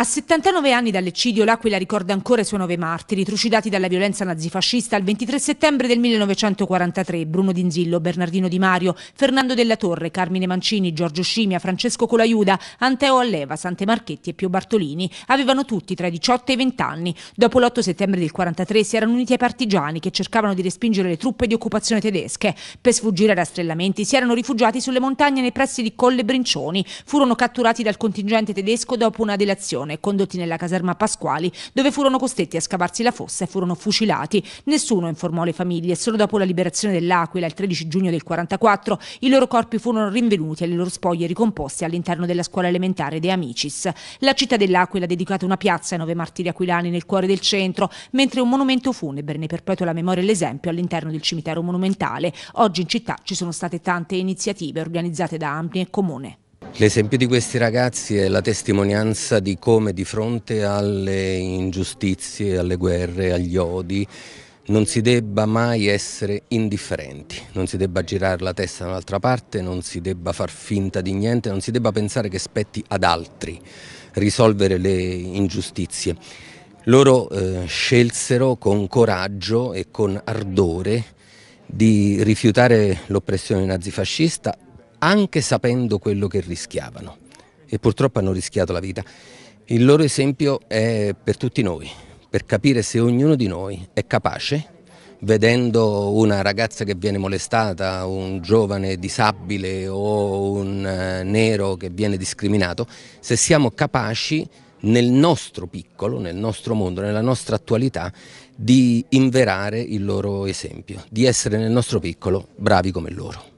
A 79 anni dall'eccidio l'Aquila ricorda ancora i suoi nove martiri, trucidati dalla violenza nazifascista il 23 settembre del 1943, Bruno Dinzillo, Bernardino Di Mario, Fernando Della Torre, Carmine Mancini, Giorgio Scimia, Francesco Colaiuda, Anteo Alleva, Sante Marchetti e Pio Bartolini. Avevano tutti tra i 18 e i 20 anni. Dopo l'8 settembre del 1943 si erano uniti ai partigiani che cercavano di respingere le truppe di occupazione tedesche. Per sfuggire ai rastrellamenti si erano rifugiati sulle montagne nei pressi di Colle Brincioni. Furono catturati dal contingente tedesco dopo una delazione persone condotti nella caserma Pasquali, dove furono costretti a scavarsi la fossa e furono fucilati. Nessuno informò le famiglie e solo dopo la liberazione dell'Aquila il 13 giugno del 1944 i loro corpi furono rinvenuti e le loro spoglie ricomposte all'interno della scuola elementare De Amicis. La città dell'Aquila ha dedicato una piazza ai nove martiri aquilani nel cuore del centro, mentre un monumento funebre ne perpetua la memoria e l'esempio all'interno del cimitero monumentale. Oggi in città ci sono state tante iniziative organizzate da Ampli e Comune. L'esempio di questi ragazzi è la testimonianza di come di fronte alle ingiustizie, alle guerre, agli odi, non si debba mai essere indifferenti, non si debba girare la testa da un'altra parte, non si debba far finta di niente, non si debba pensare che spetti ad altri risolvere le ingiustizie. Loro eh, scelsero con coraggio e con ardore di rifiutare l'oppressione nazifascista anche sapendo quello che rischiavano e purtroppo hanno rischiato la vita. Il loro esempio è per tutti noi, per capire se ognuno di noi è capace vedendo una ragazza che viene molestata, un giovane disabile o un eh, nero che viene discriminato, se siamo capaci nel nostro piccolo, nel nostro mondo, nella nostra attualità, di inverare il loro esempio, di essere nel nostro piccolo bravi come loro.